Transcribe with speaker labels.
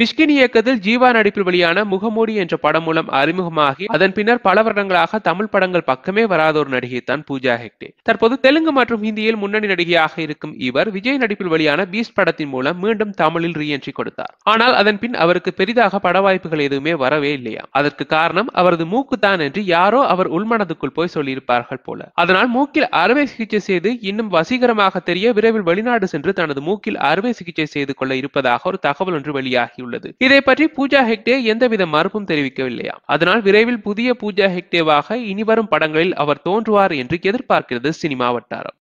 Speaker 1: மிஷ்கின் இயக்கத்தில் ஜீவா நடிப்பில் வெளியான முகமூடி என்ற படம் மூலம் அறிமுகமாகி அதன் பின்னர் பல வருடங்களாக தமிழ் படங்கள் பக்கமே வராத ஒரு நடிகை தான் பூஜா ஹெக்டே தற்போது தெலுங்கு மற்றும் ஹிந்தியில் முன்னணி நடிகையாக இருக்கும் இவர் விஜய் நடிப்பில் வெளியான பீஸ் படத்தின் மூலம் மீண்டும் தமிழில் ரீஎன்ட்ரி கொடுத்தார் ஆனால் அதன் பின் அவருக்கு பெரிதாக பட வாய்ப்புகள் எதுவுமே வரவே இல்லையா அதற்கு காரணம் அவரது மூக்கு தான் என்று யாரோ அவர் உள்மனதுக்குள் போய் சொல்லியிருப்பார்கள் போல அதனால் மூக்கில் அறுவை சிகிச்சை செய்து இன்னும் வசீகரமாக தெரிய விரைவில் வெளிநாடு சென்று தனது மூக்கில் அறுவை சிகிச்சை செய்து கொள்ள இருப்பதாக ஒரு தகவல் ஒன்று வெளியாகி தெரிவித்துள்ளது இதை பற்றி பூஜா ஹெக்டே எந்தவித மறுப்பும் தெரிவிக்கவில்லையா அதனால் விரைவில் புதிய பூஜா ஹெக்டேவாக இனிவரும் படங்களில் அவர் தோன்றுவார் என்று எதிர்பார்க்கிறது சினிமா வட்டாரம்